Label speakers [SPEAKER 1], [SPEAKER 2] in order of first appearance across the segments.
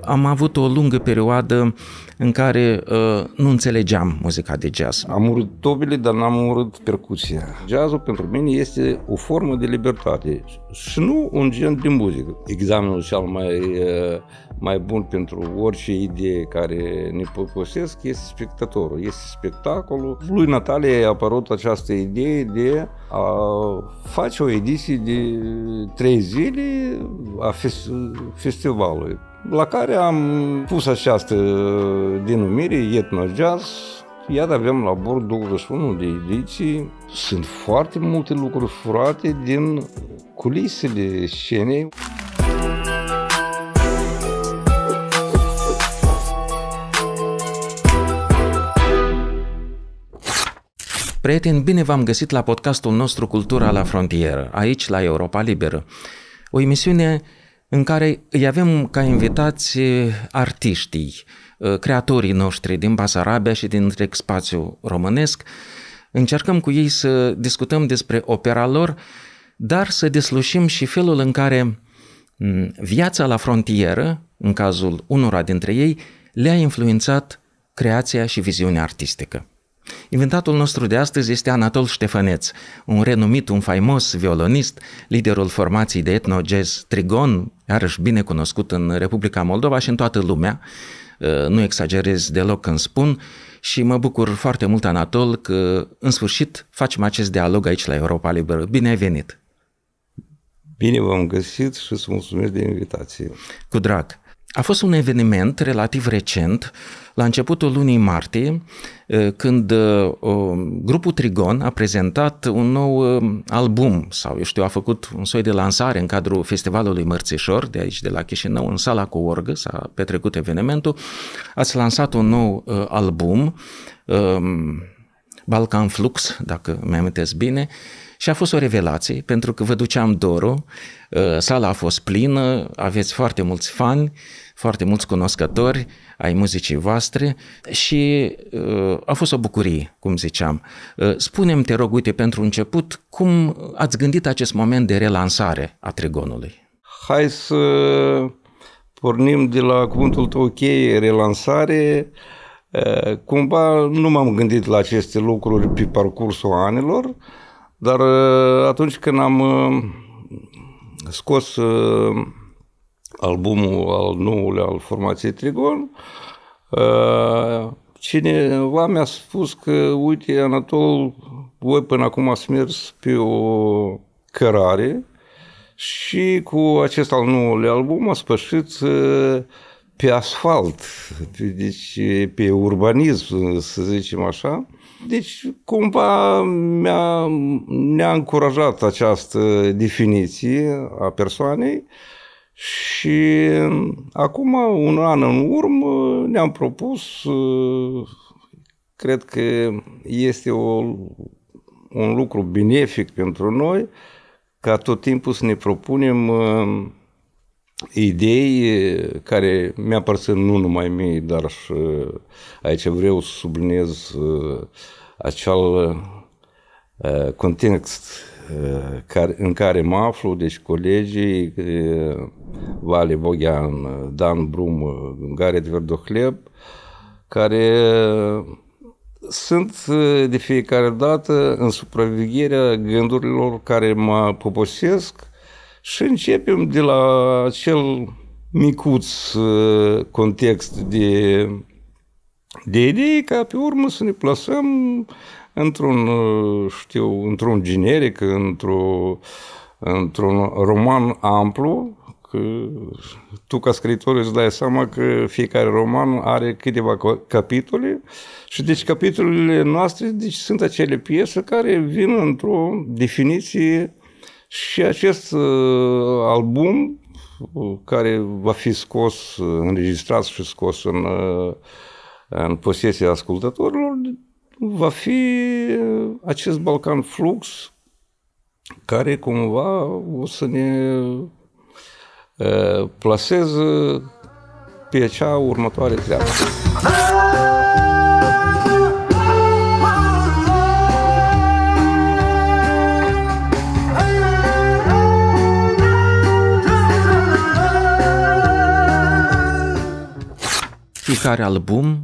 [SPEAKER 1] am avut o lungă perioadă în care uh, nu înțelegeam muzica de
[SPEAKER 2] jazz. Am urât tobile, dar n-am urât percuția. Jazzul pentru mine este o formă de libertate și nu un gen de muzică. Examenul cel mai, uh, mai bun pentru orice idee care ne păcosesc este spectatorul, este spectacolul. Lui Natalie a apărut această idee de a face o ediție de trei zile a fest- festivalului la care am pus această denumire Etno Jazz. Iată avem la bord 21 de ediții. Sunt foarte multe lucruri furate din culisele scenei.
[SPEAKER 1] Prieteni, bine v-am găsit la podcastul nostru Cultura la frontieră, aici la Europa Liberă. O emisiune în care îi avem ca invitați eh, artiștii, eh, creatorii noștri din Basarabia și din întreg spațiu românesc. Încercăm cu ei să discutăm despre opera lor, dar să deslușim și felul în care mm, viața la frontieră, în cazul unora dintre ei, le-a influențat creația și viziunea artistică. Invitatul nostru de astăzi este Anatol Ștefăneț, un renumit, un faimos violonist, liderul formației de etno-jazz Trigon, iarăși bine cunoscut în Republica Moldova și în toată lumea. Uh, nu exagerez deloc când spun și mă bucur foarte mult, Anatol, că în sfârșit facem acest dialog aici la Europa Liberă. Bine ai venit! Bine v-am găsit și îți mulțumesc de invitație. Cu drag! A fost un eveniment relativ recent la începutul lunii martie, eh, când eh, grupul Trigon a prezentat un nou eh, album sau, eu știu, a făcut un soi de lansare în cadrul Festivalului Mărțișor, de aici, de la Chișinău, în sala cu Orgă, s-a petrecut evenimentul, ați lansat un nou album, Balkan Flux, dacă mi-amintesc bine, și a fost o revelație, pentru că vă duceam dorul, sala a fost plină, aveți foarte mulți fani, foarte mulți cunoscători ai muzicii voastre și uh, a fost o bucurie, cum ziceam. Uh, Spune-mi, te rog, uite, pentru început, cum ați gândit acest moment de relansare a Trigonului?
[SPEAKER 2] Hai să pornim de la cuvântul tău cheie, relansare. Uh, cumva nu m-am gândit la aceste lucruri pe parcursul anilor, dar uh, atunci când am uh, scos uh, albumul al noului al formației Trigon, uh, cineva mi-a spus că, uite, Anatol, voi până acum ați mers pe o cărare și cu acest al noului album a spășit uh, pe asfalt, pe, deci pe urbanism, să zicem așa. Deci, cumva mi-a, ne-a încurajat această definiție a persoanei. Uh, și mm, acum, un an în urmă, ne-am propus, mm, cred că este o, un lucru benefic pentru noi, ca tot timpul să ne propunem mm, idei care mi-a părțit nu numai mie, dar și aici vreau să subliniez acel context Eh, care, în care mă aflu, deci colegii eh, Vale Bogian, eh, Dan Brum, Gareth Verdochleb, care sunt de fiecare dată în supravegherea gândurilor care mă poposesc și începem de la acel micuț context de, de idei ca pe urmă să ne plasăm într-un, uh, știu, într-un generic, într-un, într roman amplu, că tu ca scriitor îți dai seama că fiecare roman are câteva capitole și deci capitolele noastre deci, sunt acele piese care vin într-o definiție și acest uh, album uh, care va fi scos, înregistrat și scos în, uh, în posesia ascultătorilor, va fi uh, acest Balcan Flux care cumva o să ne uh, plaseze pe acea următoare treabă.
[SPEAKER 1] Fiecare album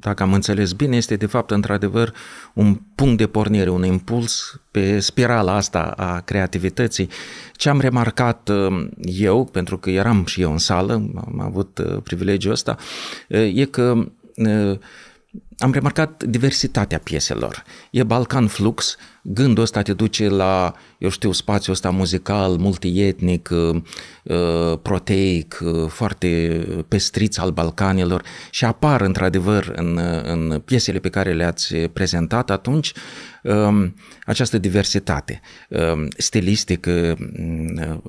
[SPEAKER 1] dacă am înțeles bine, este de fapt într-adevăr un punct de pornire, un impuls pe spirala asta a creativității. Ce am remarcat uh, eu, pentru că eram și eu în sală, am avut uh, privilegiul ăsta, uh, e că am remarcat diversitatea pieselor. E Balcan Flux, gândul ăsta te duce la, eu știu, spațiul ăsta muzical, multietnic, uh, uh, proteic, uh, foarte pestriț al Balcanilor și apar într-adevăr în, în piesele pe care le-ați prezentat atunci um, această diversitate um, stilistică mm,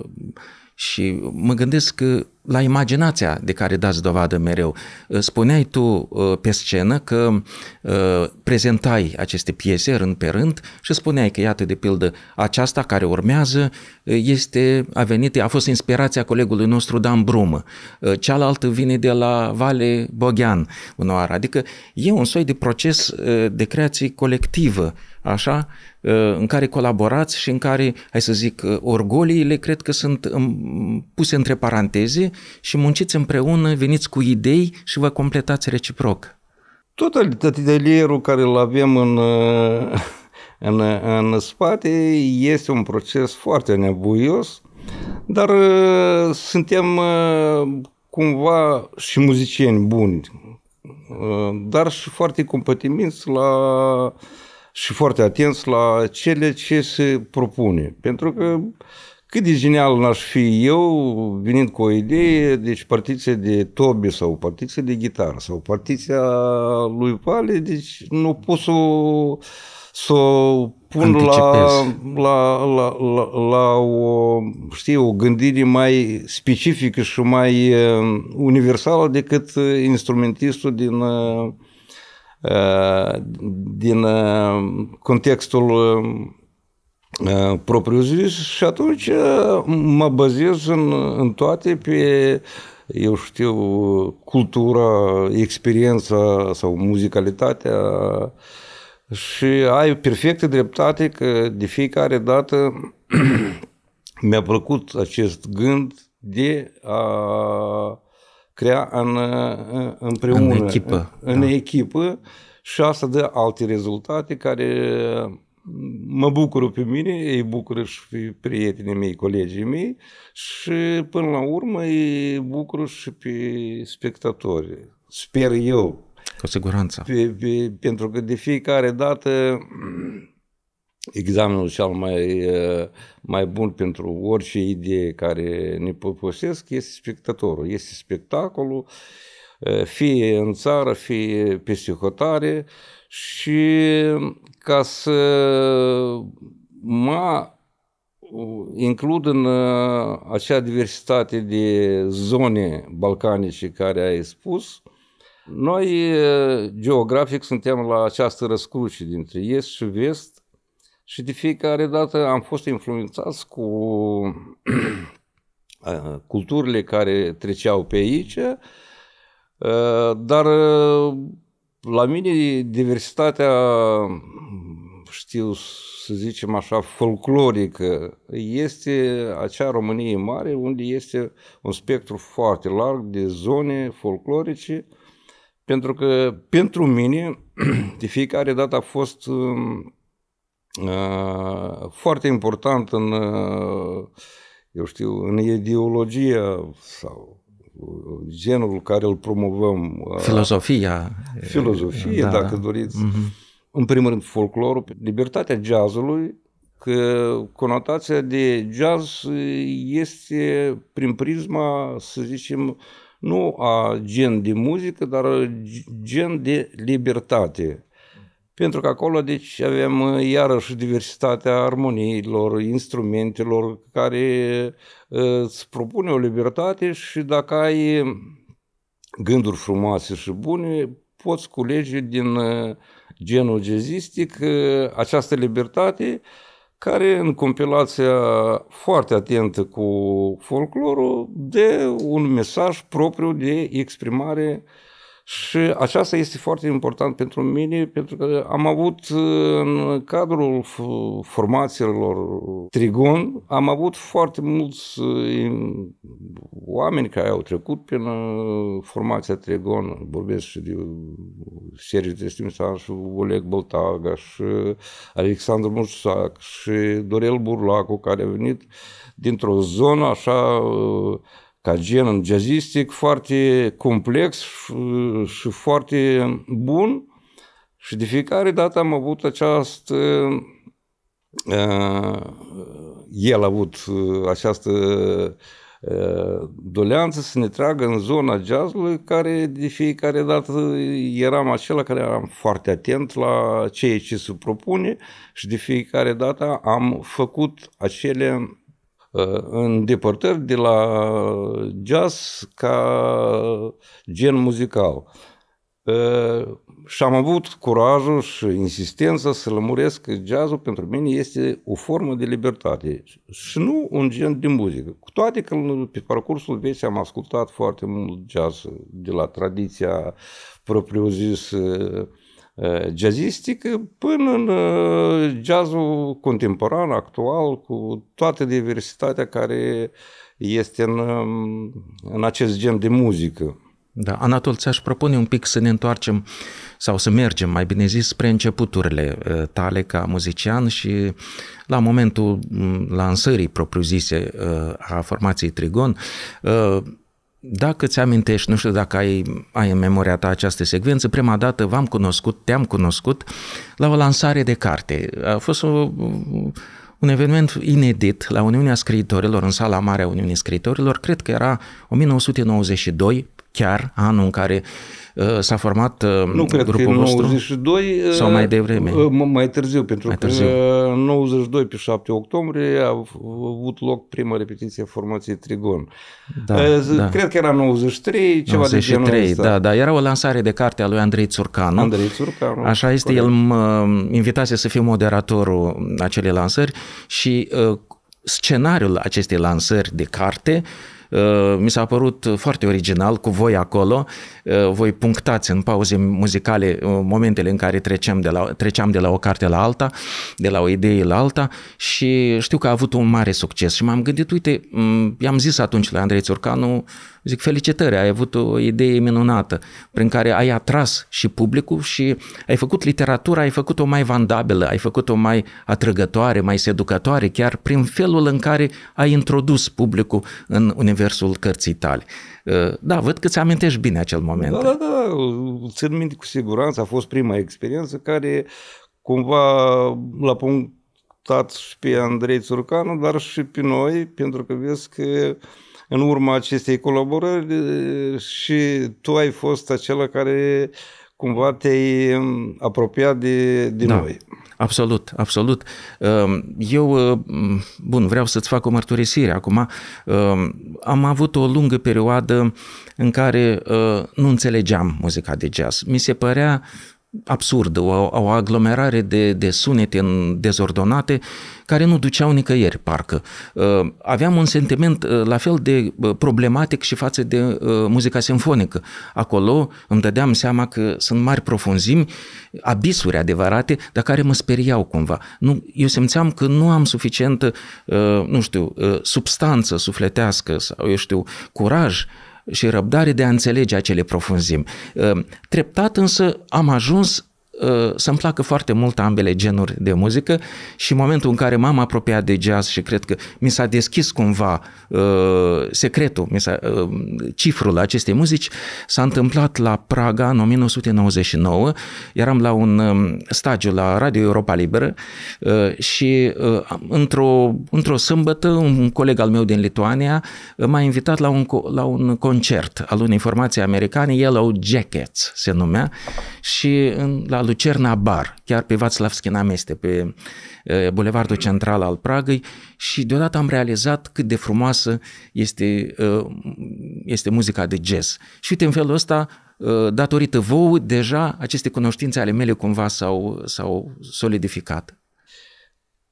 [SPEAKER 1] și mă gândesc că la imaginația de care dați dovadă mereu. Uh, spuneai tu uh, pe scenă că uh, prezentai aceste piese rând pe rând și spuneai că, iată, de pildă, aceasta care urmează este, a venit, a fost inspirația colegului nostru Dan Brumă. Cealaltă vine de la Vale Boghean, oară. Adică e un soi de proces de creație colectivă, așa, în care colaborați și în care, hai să zic, orgoliile cred că sunt um, puse între paranteze și munciți împreună, veniți cu idei și vă completați reciproc.
[SPEAKER 2] Tot atelierul care îl avem în, în, în spate este un proces foarte nebuios, dar uh, suntem uh, cumva și muzicieni buni, uh, dar și foarte compătimiți la și foarte atenți la cele ce se propune. Pentru că uh, cât de genial n-aș fi eu venind cu o idee, deci partiția de tobi sau partiția de gitară sau partiția lui Pale, deci nu pot să o, să pun la, la, la, la, la o, știu o gândire mai specifică și mai universală decât instrumentistul din, din contextul Э, propriu zis și atunci э, mă bazez în, în toate pe eu știu, cultura, experiența sau muzicalitatea și ai perfectă dreptate că de fiecare dată mi-a plăcut acest gând de a crea în, împreună, în echipă, în, în da. echipă și asta dă alte rezultate care mă bucură pe mine, ei bucură și pe prietenii mei, colegii mei și până la urmă ei bucură și pe spectatori. Sper eu. Cu siguranță. Pe, pe, pentru că de fiecare dată examenul cel mai, mai bun pentru orice idee care ne poposesc este spectatorul, este spectacolul, fie în țară, fie peste hotare și ca să mă uh, includ în uh, acea diversitate de zone balcanice care ai spus, noi uh, geografic suntem la această răscruce dintre est și vest și de fiecare dată am fost influențați cu culturile care treceau pe aici, dar la mine diversitatea, știu să zicem așa, folclorică, este acea Românie mare unde este un spectru foarte larg de zone folclorice, pentru că pentru mine de fiecare dată a fost uh, foarte important în, uh, eu știu, în ideologia sau genul care îl promovăm. Uh, filozofia. filozofia da, da, dacă da. doriți. Mm-hmm. În primul rând, folclorul, libertatea jazzului, că conotația de jazz este prin prisma, să zicem, nu a gen de muzică, dar gen de libertate pentru că acolo deci avem uh, iarăși diversitatea armoniilor, instrumentelor care uh, îți propune o libertate și dacă ai gânduri frumoase și bune, poți culege din uh, genul jazzistic această libertate care în compilația foarte atentă cu folclorul de un mesaj propriu de exprimare uh, și aceasta este foarte important pentru mine, pentru că am avut în cadrul formațiilor Trigon, am avut foarte mulți eh, oameni care au trecut prin eh, formația Trigon. Vorbesc și de Sergiu Trestimsan și Oleg Boltaga și Alexandru Mursac și Dorel Burlacu, care a venit dintr-o zonă așa eh, ca gen jazzistic foarte complex și foarte bun și de fiecare dată am avut această uh, el a avut uh, această uh, doleanță să ne tragă în zona jazzului care de fiecare dată eram acela care eram foarte atent la ceea ce se propune și de fiecare dată am făcut acele îndepărtări de la jazz ca gen muzical. Ă, și am avut curajul și insistența să lămuresc că jazzul pentru mine este o formă de libertate și nu un gen de muzică. Cu toate că pe parcursul vieții am ascultat foarte mult jazz de la tradiția propriu-zis Eh, jazzistică până în eh, jazzul contemporan, actual, cu toată diversitatea care este în, eh, în acest gen de muzică. Da,
[SPEAKER 1] Anatol, ți-aș propune un pic să ne întoarcem sau să mergem, mai bine zis, spre începuturile tale ca muzician și la momentul mm, lansării propriu-zise a formației Trigon. Dacă ți amintești, nu știu dacă ai, ai în memoria ta această secvență, prima dată v-am cunoscut, te-am cunoscut la o lansare de carte. A fost o, un eveniment inedit la Uniunea Scriitorilor, în sala mare a Uniunii Scriitorilor, cred că era 1992, chiar anul în care uh, s-a format uh, nu cred grupul că vostru? 92, uh, sau mai devreme? Uh,
[SPEAKER 2] mai târziu, pentru mai târziu. că în 92, pe 7 octombrie, a avut loc prima repetiție a formației Trigon. Da, uh, da. Cred că era 93, ceva 93, de genul ăsta. da,
[SPEAKER 1] da. Era o lansare de carte a lui Andrei Țurcanu. Andrei Țurcanu. Așa este, corect. el mă invitase să fiu moderatorul acelei lansări și uh, scenariul acestei lansări de carte uh, Uh, mi s-a părut foarte original cu voi acolo. Uh, voi punctați în pauze muzicale uh, momentele în care treceam de la, treceam de la o carte la alta, de la o idee la alta și știu că a avut un mare succes și m-am gândit, uite, i-am zis atunci la Andrei Țurcanu, Zic, felicitări, ai avut o idee minunată prin care ai atras și publicul și ai făcut literatura, ai făcut-o mai vandabilă, ai făcut-o mai atrăgătoare, mai seducătoare, chiar prin felul în care ai introdus publicul în universul cărții tale. Uh, da, văd că ți-amintești bine acel moment. Da, da,
[SPEAKER 2] da, țin minte cu siguranță, a fost prima experiență care cumva l-a punctat și pe Andrei Țurcanu, dar și pe noi, pentru că vezi că în urma acestei colaborări și tu ai fost acela care cumva te-ai um, apropiat de, de da, noi.
[SPEAKER 1] Absolut, absolut. Um, eu, uh, bun, vreau să-ți fac o mărturisire acum. Um, am avut o lungă perioadă în care uh, nu înțelegeam muzica de jazz. Mi se părea absurdă, o, o aglomerare de, de sunete dezordonate care nu duceau nicăieri, parcă. Uh, aveam un sentiment uh, la fel de uh, problematic și față de muzica simfonică. Acolo îmi dădeam seama că sunt mari profunzimi, abisuri adevărate, dar care mă speriau cumva. Nu, eu simțeam că nu am suficientă, nu știu, substanță sufletească sau, eu știu, curaj și răbdare de a înțelege acele profunzimi. Ă, treptat însă am ajuns Uh, să-mi placă foarte mult ambele genuri de muzică și în momentul în care m-am apropiat de jazz și cred că mi s-a deschis cumva uh, secretul, mi s-a, uh, cifrul acestei muzici, s-a întâmplat la Praga în 1999, eram la un um, stagiu la Radio Europa Liberă și într-o, într-o sâmbătă un coleg al meu din Lituania m-a invitat la un, la un concert al unei formații americane, Yellow Jackets se numea, și la Bulevardul Cernabar, chiar pe Václavski în Ameste, pe Bulevardul Central al Pragăi și deodată am realizat cât de frumoasă este, este muzica de jazz. Și uite, în felul ăsta, datorită vouă, deja aceste cunoștințe ale mele cumva s-au, s-au
[SPEAKER 2] solidificat.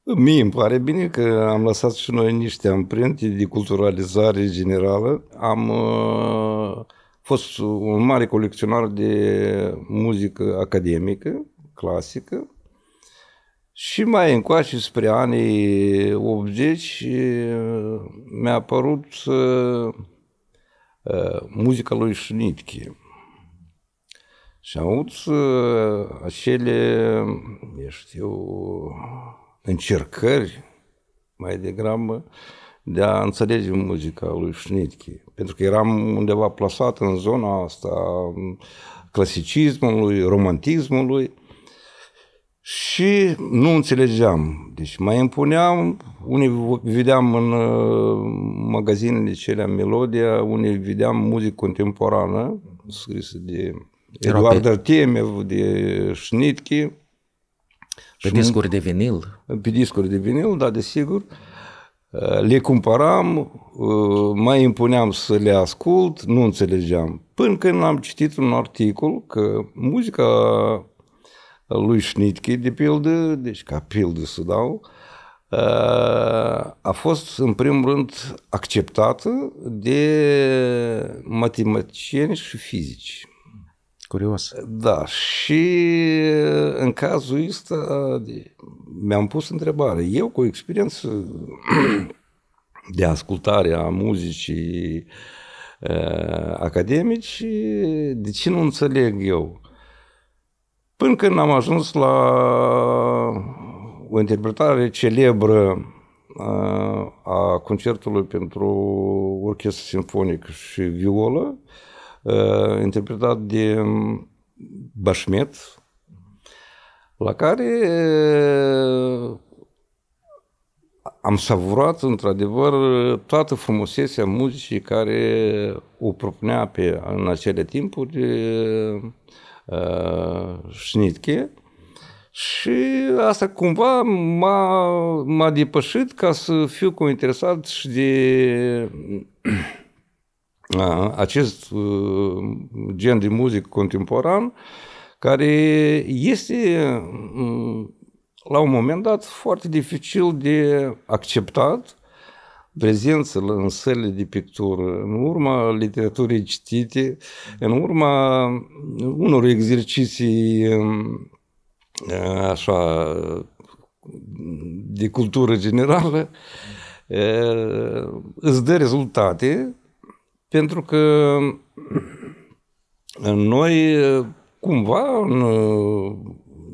[SPEAKER 2] Mie îmi pare bine că am lăsat și noi niște amprente de culturalizare generală. Am uh, fost un mare colecționar de muzică academică, clasică, și mai încoace spre anii 80 mi-a apărut uh, muzica lui Șnitchi. Și avut uh, acele, eu știu, încercări mai degrabă de a înțelege muzica lui Șnitchi. Pentru că eram undeva plasat în zona asta clasicismului, romantismului și nu înțelegeam. Deci mai impuneam, unii vedeam în uh, magazinele cele Melodia, unii vedeam muzică contemporană, scrisă de Eduard Artemiev, de Șnitchi. Pe discuri de vinil? Pe discuri de vinil, da, desigur. sigur. Eh, le cumpăram, eh, mai impuneam să le ascult, nu înțelegeam. Până când am citit un articol că muzica lui Schnitke, de pildă, deci ca pildă să dau, eh, a fost în primul rând acceptată de matematicieni și fizici curios. Da, și uh, în cazul ăsta mi-am pus întrebare. Eu cu experiență de ascultare a muzicii uh, academici, de ce nu înțeleg eu? Până când am ajuns la o interpretare celebră uh, a concertului pentru orchestră simfonică și violă, uh, Uh, interpretat de um, Bașmet, la care uh, am savurat într-adevăr toată frumusețea muzicii care o propunea pe, în acele timpuri uh, Schnitke uh, și asta cumva m-a, m-a depășit ca să fiu cu interesat și de acest uh, gen de muzic contemporan care este mm, la un moment dat foarte dificil de acceptat prezență în sălile de pictură, în urma literaturii citite, în urma unor exerciții mm, așa de cultură generală, îți dă rezultate pentru că noi, cumva, în uh,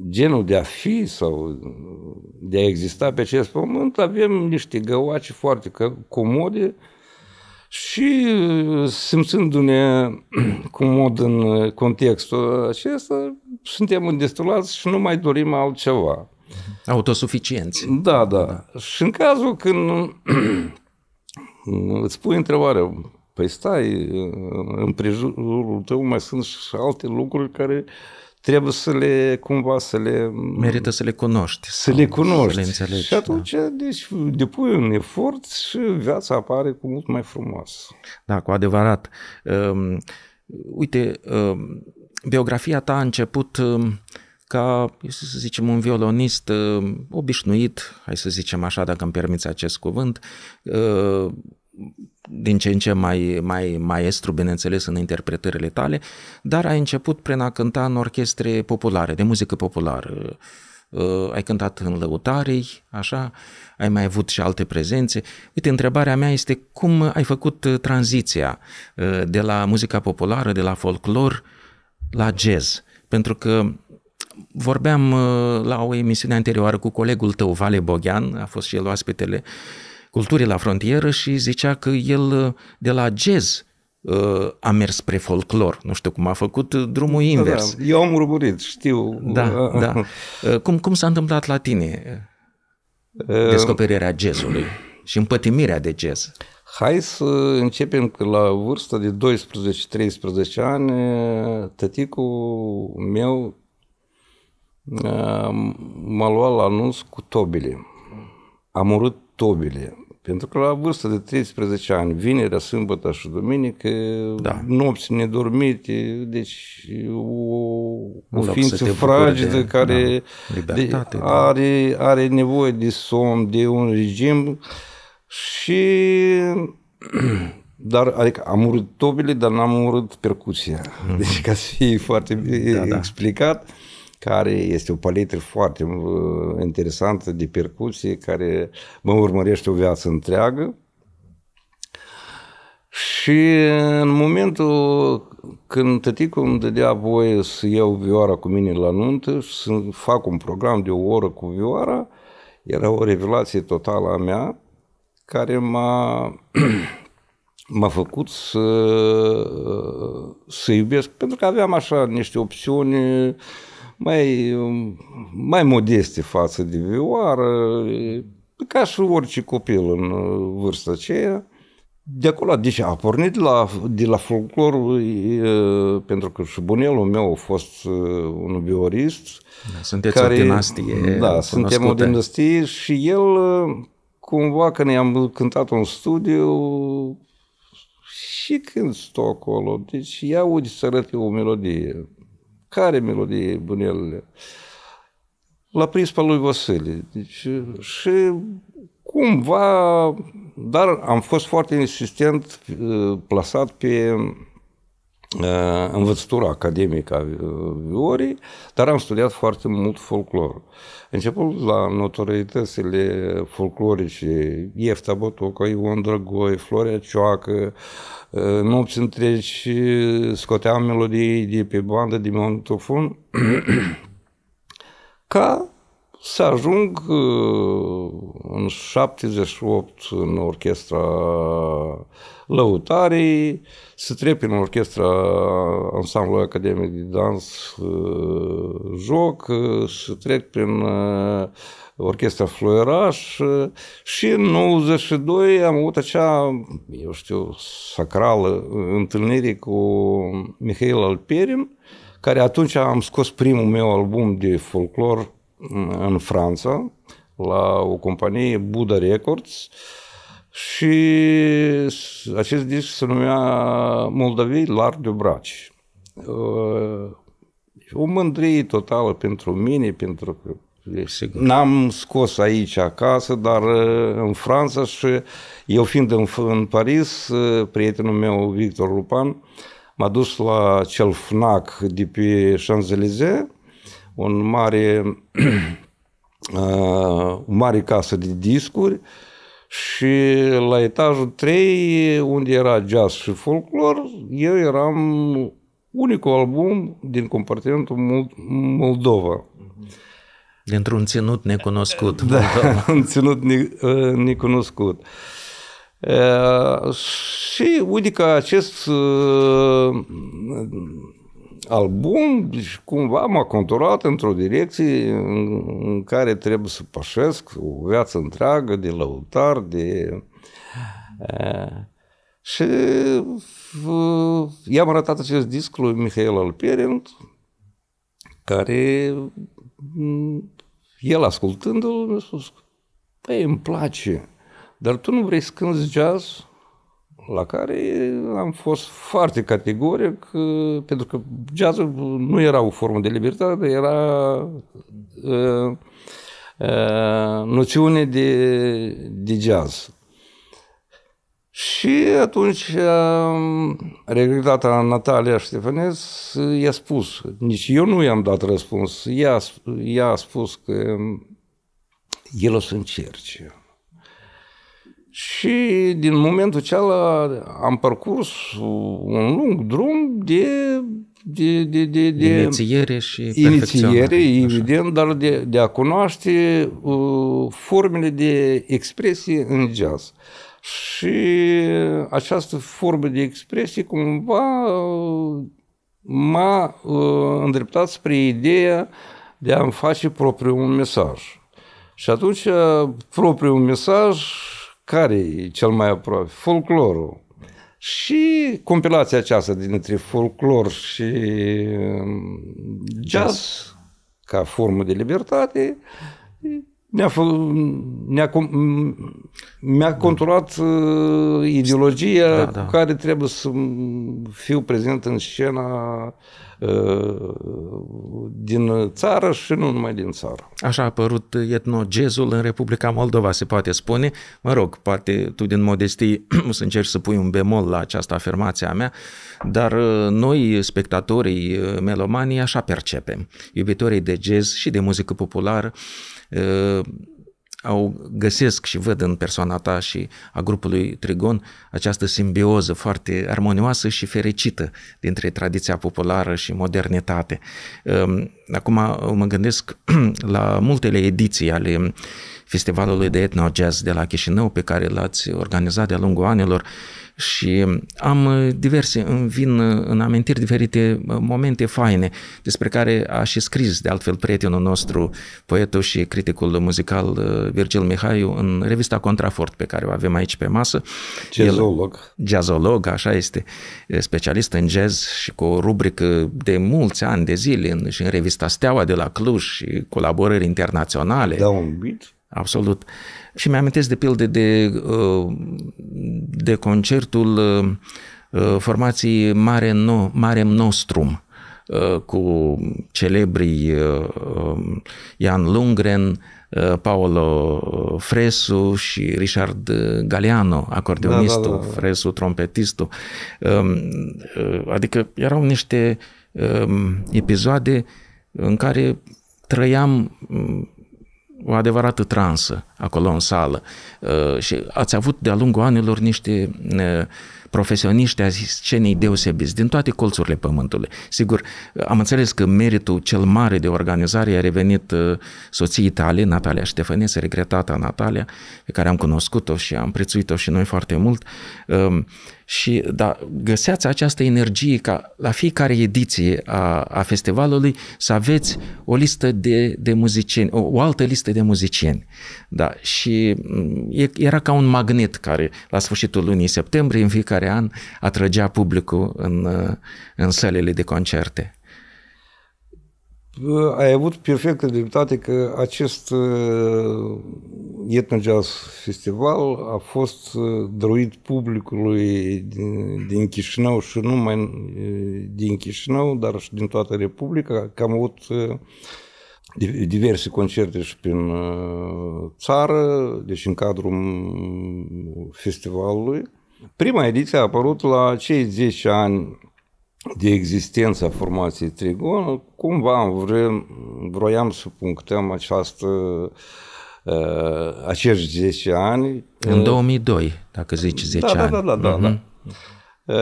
[SPEAKER 2] genul de a fi sau de a exista pe acest pământ, avem niște găoace foarte comode și uh, simțându-ne comod în contextul acesta, suntem îndestulați și nu mai dorim altceva. Autosuficienți. Da, da. da. Și în cazul când îți pui întrebarea, Păi stai, în prejurul tău mai sunt și alte lucruri care trebuie să le, cumva, să le... Merită să le cunoști. Să le cunoști. Să le înțelegi, și da. atunci, da. deci, depui un efort și viața apare cu mult mai frumos. Da, cu adevărat. Ehm, uite,
[SPEAKER 1] ehm, biografia ta a început ehm, ca, să zicem, un violonist obișnuit, hai să zicem așa, dacă îmi permiți acest cuvânt, din ce în ce mai, mai maestru, bineînțeles, în interpretările tale, dar ai început prin a cânta în orchestre populare, de muzică populară. Uh, ai cântat în lăutarei, așa, ai mai avut și alte prezențe. Uite, întrebarea mea este cum ai făcut uh, tranziția uh, de la muzica populară, de la folclor, la jazz? Pentru că vorbeam la o emisiune anterioară cu colegul tău, Vale Bogian, a fost și el oaspetele culturii la frontieră și zicea că el uh, de la jazz uh, a mers spre folclor. Nu știu cum a făcut drumul da, da, invers. Da,
[SPEAKER 2] eu am urmărit, știu. Da, da. da.
[SPEAKER 1] Uh, cum, cum s-a întâmplat
[SPEAKER 2] la tine descoperirea jazzului și împătimirea de jazz? Hai să începem că la vârsta de 12-13 ani, tăticul meu m-a luat la anunț cu tobile. Am urât tobile. Pentru că la vârsta de 13 ani, vinerea, sâmbătă și duminică, da. nopți nedormite, deci o, o ființă fragedă de, care da, de, da. are, are nevoie de somn, de un regim și... Dar, adică, am urât tobile, dar n-am urât percuția. Mm-hmm. Deci, ca să fie foarte da, da. explicat, da care este o paletă foarte uh, interesantă de percuții, care mă urmărește o viață întreagă. Și în momentul când tăticul îmi dădea voie să iau vioara cu mine la nuntă și să fac un program de o oră cu vioara, era o revelație totală a mea care m-a, m-a făcut să, să iubesc, pentru că aveam așa niște opțiuni uh, mai, mai modeste față de vioară, ca și orice copil în vârsta aceea. De acolo, deci a pornit la, de la folclor, pentru că și bunelul meu a fost un biorist. Da, sunteți care, o dinastie Da, suntem o dinastie și el, cumva, când i-am cântat un studiu, și când stau acolo, deci ia uite să arăt o melodie care melodie e bunelele. La prispa lui Vasile. Deci, și cumva, dar am fost foarte insistent uh, plasat pe Eh, învățătura academică a Viorii, dar am studiat foarte mult folclor. Începând la notorietățile folclorice, Iefta Botoca, Ion Drăgoi, Florea Cioacă, eh, nopți întregi scoteam melodii de pe bandă de montofon ca să ajung uh, în 78 în orchestra Lăutarii, să trep în orchestra uh, Ansamblul Academiei de Dans uh, Joc, să trec prin orchestra Fluieraș și în 92 am avut acea, eu știu, sacrală întâlnire cu Mihail Alperin, care atunci am scos primul meu album de folclor în Franța, la o companie, Buda Records, și acest disc se numea Moldavii Lar de braci. Uh, o mândrie totală pentru mine, pentru că Sigur. N-am scos aici acasă, dar uh, în Franța și eu fiind în, în Paris, uh, prietenul meu Victor Lupan m-a dus la cel FNAC de pe Champs-Élysées un mare, uh, un mare casă de discuri și la etajul 3, unde era jazz și folclor, eu eram unicul album din compartimentul Moldova. Dintr-un ținut
[SPEAKER 1] necunoscut. Da,
[SPEAKER 2] un ținut uh, necunoscut. Uh, și uite că acest uh, album, deci cumva m-a conturat într-o direcție în care trebuie să pășesc o viață întreagă de lăutar, de... Eh, și eh, i-am arătat acest disc lui Mihail Alperin, care mm, el ascultându-l mi-a spus, păi îmi place, dar tu nu vrei să cânti jazz? la care am fost foarte categoric, uh, pentru că jazzul nu era o formă de libertate, era uh, uh, noțiune de, de jazz. Și atunci regretatea Natalia Ștefanes i-a spus, nici eu nu i-am dat răspuns, ea, ea a spus că el o să încerce. Și din momentul acela am parcurs un lung drum de de, de, de, de inițiere și inițiere, evident, dar de, de a cunoaște uh, formele de expresie în jazz. Și această formă de expresie cumva uh, m-a uh, îndreptat spre ideea de a-mi face propriul mesaj. Și atunci uh, propriul mesaj care e cel mai aproape? Folclorul. Și compilația aceasta dintre folclor și mm, jazz, jazz. ca formă de libertate, ne-a, ne-a, mi-a controlat da. uh, ideologia da, da. cu care trebuie să fiu prezent în scena uh, din țară și nu numai din țară.
[SPEAKER 1] Așa a apărut etnogezul în Republica Moldova, se poate spune. Mă rog, poate tu din modestie o să încerci să pui un bemol la această afirmație a mea, dar uh, noi, spectatorii uh, melomanii, așa percepem. Iubitorii de jazz și de muzică populară, uh, Ă, au găsesc și văd în persoana ta și a grupului Trigon această simbioză foarte armonioasă și fericită dintre tradiția populară și modernitate. Ă, acum mă gândesc la multele ediții ale Festivalului de Etno Jazz de la Chișinău pe care l-ați organizat de-a lungul anilor și uh, am uh, diverse, îmi vin uh, în amintiri diferite momente faine despre care a și scris de altfel prietenul nostru, poetul și criticul muzical Virgil Mihaiu în revista Contrafort pe care o avem aici pe masă. Jazzolog. El, jazzolog, așa este, specialist în jazz și cu o rubrică de mulți ani de zile în, și în revista Steaua de la Cluj și colaborări internaționale. Da, un bit absolut. Și mi-amintesc de pildă de, uh, de concertul uh, uh, formației Mare, no, Mare Nostrum cu celebrii um, Ian Lundgren, Paolo Fresu și Richard Galeano, acordeonistul, da, da, da. da, da. Fresu, trompetistul. Um, adică erau niște um, episoade în care trăiam o adevărată transă acolo în sală uh, și ați avut de-a lungul anilor niște uh, profesioniști a scenei deosebiți din toate colțurile pământului. Sigur, am înțeles că meritul cel mare de organizare a revenit uh, soției tale, Natalia Ștefănețe, regretata Natalia, pe care am cunoscut-o și am prețuit-o și noi foarte mult. Și da, găseați această energie ca la fiecare ediție a, a festivalului să aveți o listă de, de muzicieni, o, o altă listă de muzicieni. Da, și mm, e, era ca un magnet care la sfârșitul lunii septembrie, în fiecare an, atrăgea publicul în, în sălele de concerte
[SPEAKER 2] ai avut perfectă dreptate că acest ă, Etno Jazz Festival a fost ă, dăruit publicului din, din Chișinău și nu numai ă, din Chișinău, dar și din toată Republica, că am avut diverse concerte și prin țară, deci în cadrul festivalului. Prima ediție a apărut la cei 10 ani de existența formației Trigon, cumva vrem, vroiam să punctăm această uh, acești 10 ani. În 2002, dacă zici 10 da, da, ani. Da, da, da, uh-huh. da. Mhm. Uh,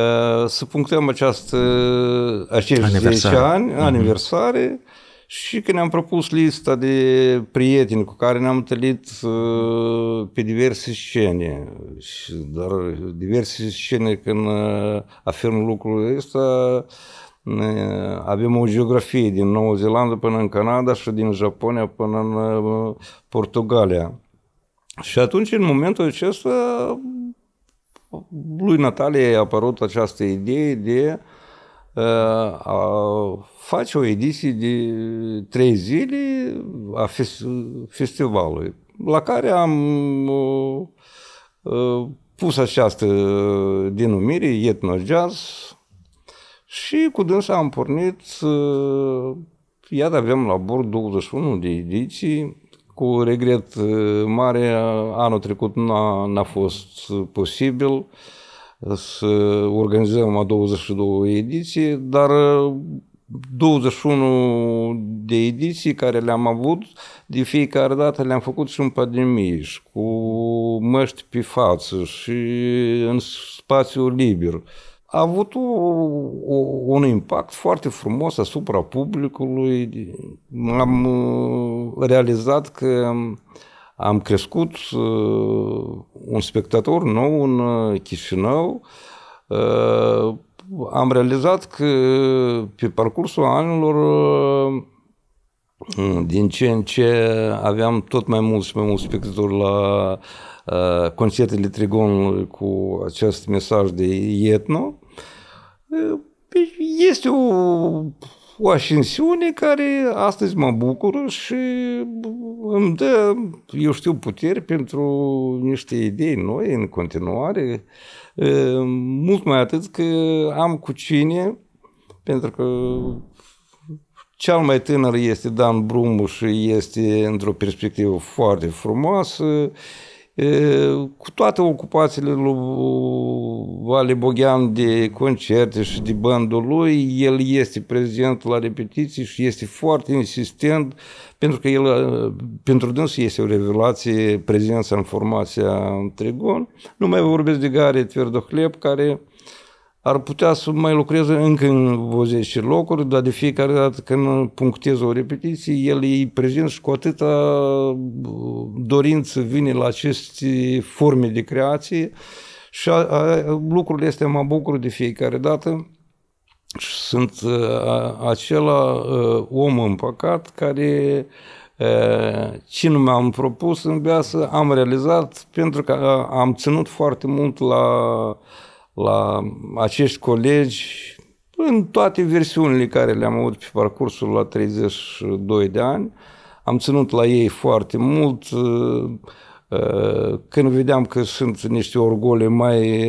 [SPEAKER 2] să punctăm această, acești aniversare. 10 ani, mhm. aniversare, uh-huh și când ne-am propus lista de prieteni cu care ne-am întâlnit uh, pe diverse scene, dar diverse scene când uh, afirm lucrul ăsta, avem o geografie din Noua Zeelandă până în Canada și din Japonia până în uh, Portugalia. Și atunci, în momentul acesta, lui Natalie a apărut această idee de uh, Ă, face o ediție de trei zile a festivalului, la care am ă, pus această denumire, Etno Jazz, și cu dânsa am pornit, ă, iată avem la bord 21 de ediții, cu regret mare, anul trecut n-a, n-a fost posibil, uh, să organizăm a 22 ediții, dar 21 uh, de ediții care le-am avut, de fiecare dată le-am făcut și în pandemie și cu măști pe față și în spațiu liber. A avut o, o, un impact foarte frumos asupra publicului. Am uh, realizat că am crescut uh, un spectator nou în uh, Chișinău. Uh, am realizat că pe parcursul anilor din ce în ce aveam tot mai mulți și mai mulți spectatori la concertele Trigonului cu acest mesaj de etno. Deci este o o ascensiune care astăzi mă bucur și îmi dă, eu știu, puteri pentru niște idei noi în continuare. Mult mai atât că am cu cine, pentru că cel mai tânăr este Dan Brumu și este într-o perspectivă foarte frumoasă cu toate ocupațiile lui Vale Boghean de concerte și de bandul lui, el este prezent la repetiții și este foarte insistent pentru că el, pentru dânsul este o revelație prezența în formația Trigon. Nu mai vorbesc de Gare Tverdohleb, care ar putea să mai lucreze încă în 20 locuri, dar de fiecare dată când punctez o repetiție, el îi prezint și cu atâta uh, dorință vine la aceste forme de creație și a, a, lucrurile este mă bucur de fiecare dată și sunt uh, a, acela a, uh, om împăcat care ce nu mi-am propus în viață am realizat pentru că am ținut foarte mult la la acești colegi în toate versiunile care le-am avut pe parcursul la 32 de ani. Am ținut la ei foarte mult. Uh, uh, când vedeam că sunt niște orgole mai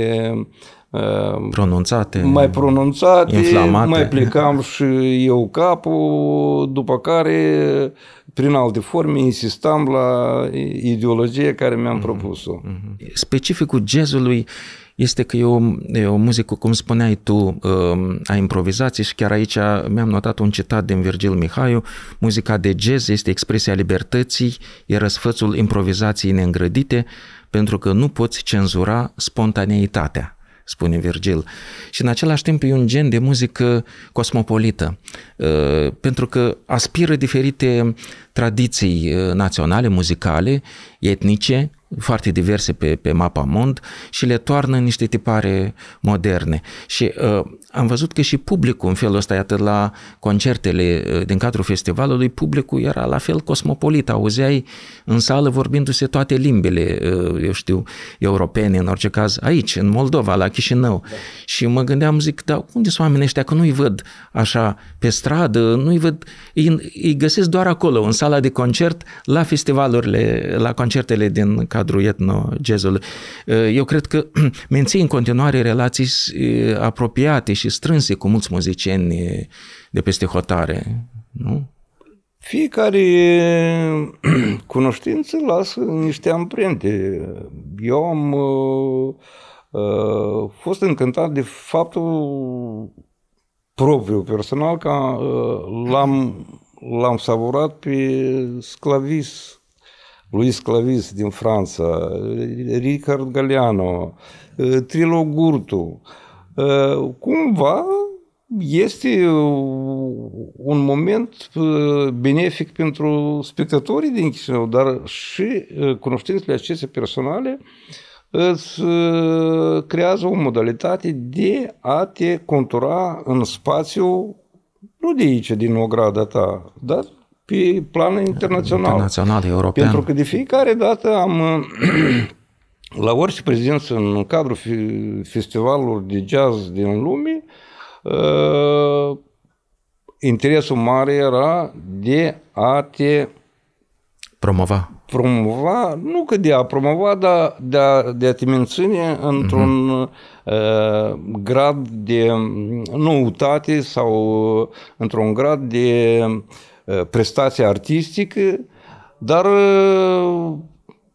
[SPEAKER 2] uh,
[SPEAKER 1] pronunțate,
[SPEAKER 2] mai pronunțate, inflamate. mai plecam și eu capul, după care prin alte forme insistam la ideologie care mi-am mhm. propus-o. Mhm.
[SPEAKER 1] Specificul jazzului este că e o, e o muzică, cum spuneai tu, um, a improvizației și chiar aici mi-am notat un citat din Virgil Mihaiu, muzica de jazz este expresia libertății, e răsfățul improvizației neîngrădite, pentru că nu poți cenzura spontaneitatea spune Virgil. Și în același timp e un gen de muzică cosmopolită, uh, pentru că aspiră diferite tradiții uh, naționale, muzicale, etnice, foarte diverse pe, pe mapa mond și le toarnă în niște tipare moderne. Și uh, am văzut că și publicul în felul ăsta, iată la concertele uh, din cadrul festivalului, publicul era la fel cosmopolit, auzeai în sală vorbindu-se toate limbile, uh, eu știu, europene în orice caz, aici, în Moldova, la Chișinău. Da. Și mă gândeam, zic, dar unde sunt oamenii ăștia, că nu-i văd așa pe stradă, nu-i văd, îi, îi găsesc doar acolo, în sala de concert, la festivalurile, la concertele din cadrul cadrul etno-jazzului. Eh, eu cred că menții în continuare relații eh, apropiate și strânse cu mulți muzicieni eh, de peste hotare, nu?
[SPEAKER 2] Fiecare cunoștință lasă niște amprente. Eu am uh, fost încântat de faptul propriu, personal, că uh, l-am, l-am savurat pe sclavis Luis Clavis din Franța, Ricard Galeano, eh, Trilo Gurtu. Eh, cumva este eh, un moment benefic pentru spectatorii din Chișinău, dar și cunoștințele acestea personale îți creează o modalitate de a te contura în spațiu, nu de aici, din ograda ta, dar pe plan internațional. Internațional, european. Pentru că de fiecare dată am, la orice prezență în cadrul festivalului de jazz din lume, uh, interesul mare era de a te promova. Promova, nu că de a promova, dar de a, de a te menține într-un mm-hmm. uh, grad de noutate sau uh, într-un grad de uh, Eh, prestație artistică, dar eh,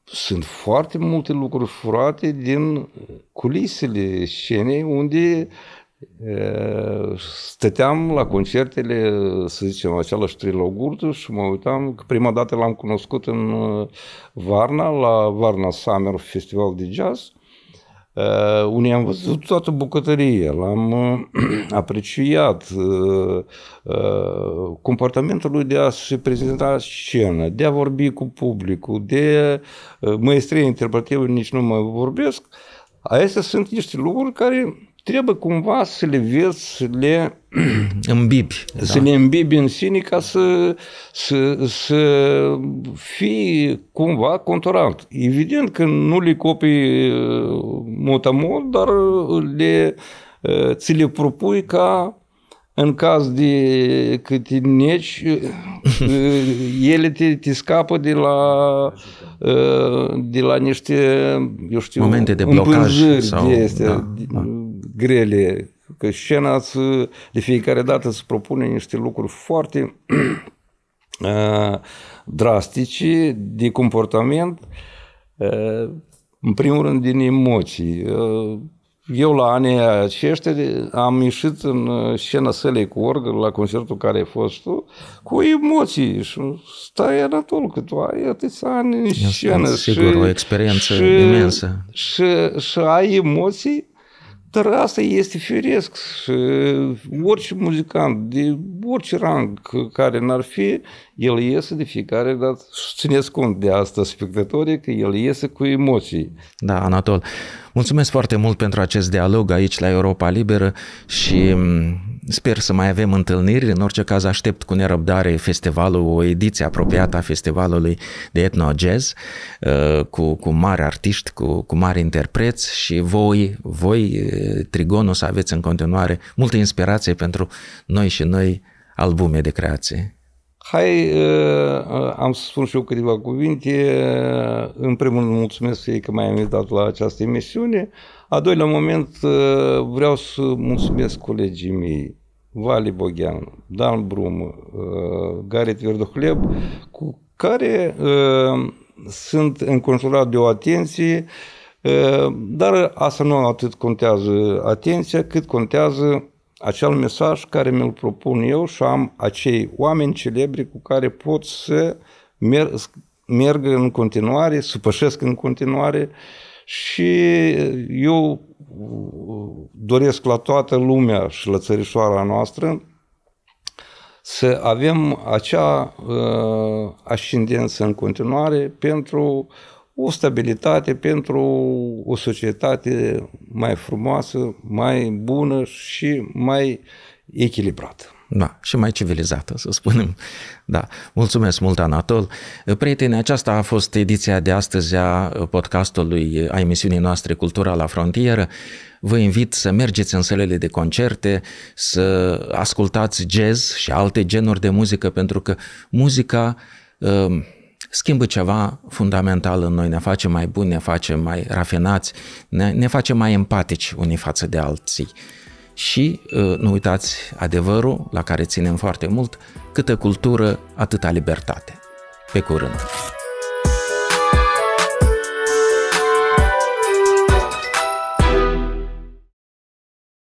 [SPEAKER 2] sunt foarte multe lucruri furate din culisele scenei unde eh, stăteam la concertele, să zicem, același trilogurt și mă uitam că prima dată l-am cunoscut în Varna, la Varna Summer Festival de Jazz Uh, unii am văzut toată bucătăria, l-am uh, apreciat, uh, uh, comportamentul lui de a se prezenta scenă, de a vorbi cu publicul, de uh, maestrie interpretativă nici nu mai vorbesc. Astea sunt niște lucruri care trebuie cumva să le vezi, să le îmbibi. Da. Să da. le îmbibi în sine ca să, să, să fii cumva contorant. Evident că nu le copii uh, mult, dar le, uh, ți le propui ca în caz de cât neci, uh, ele te, te scapă de la, de la niște, eu știu, momente de blocaj. Sau, de astea, da, da grele, că scena să, de fiecare dată se propune niște lucruri foarte uh, drastice de comportament, uh, în primul rând din emoții. Uh, eu la anii aceștia am ieșit în scena sălei cu orgă la concertul care a fost tu, cu emoții și stai Anatol că tu ai atâția ani în scenă. Sigur, și, o experiență și, imensă. Și, și, și ai emoții dar asta este firesc. Uh, orice muzicant de orice rang care n-ar fi, el iese de fiecare dată și țineți cont de asta spectatorii că el iese cu emoții.
[SPEAKER 1] Da, Anatol, mulțumesc foarte mult pentru acest dialog aici la Europa Liberă și mm, sper să mai avem întâlniri. În orice caz aștept cu nerăbdare festivalul, o ediție apropiată a festivalului de etno jazz uh, cu, cu mari artiști, cu, cu mari interpreți și voi, voi uh, Trigonul să aveți în continuare multă inspirație pentru noi și noi albume de creație.
[SPEAKER 2] Hai, am să spun și eu câteva cuvinte. În primul rând, mulțumesc ei că m-ai invitat la această emisiune. A doilea moment, vreau să mulțumesc colegii mei, Vali Bogian, Dan Brum, Garet Verdohleb, cu care sunt înconjurat de o atenție, dar asta nu atât contează atenția, cât contează acel mesaj care mi-l propun eu și am acei oameni celebri cu care pot să merg, merg în continuare, să pășesc în continuare și eu doresc la toată lumea și la țărișoara noastră să avem acea uh, ascendență în continuare pentru o stabilitate pentru o societate mai frumoasă, mai bună și mai echilibrată.
[SPEAKER 1] Da, și mai civilizată, să spunem. Da. Mulțumesc mult, Anatol. Prieteni, aceasta a fost ediția de astăzi a podcastului, a emisiunii noastre Cultura la frontieră. Vă invit să mergeți în sălele de concerte, să ascultați jazz și alte genuri de muzică, pentru că muzica um, schimbă ceva fundamental în noi, ne face mai buni, ne face mai rafinați, ne, ne face mai empatici unii față de alții. Și ă, nu uitați adevărul la care ținem foarte mult, câtă cultură, atâta libertate. Pe curând!